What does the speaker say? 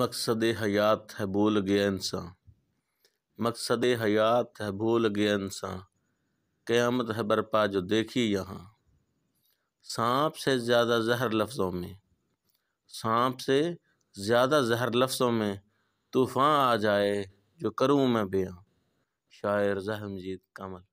मकसद हयात है भूल गया इंसान मकसद हयात है भूल गया इंसान क़यामत है बरपा जो देखी यहाँ सांप से ज़्यादा जहर लफ्ज़ों में सांप से ज़्यादा जहर लफ्ज़ों में तूफ़ान आ जाए जो करूँ मैं बयां शायर जहमजीत कमल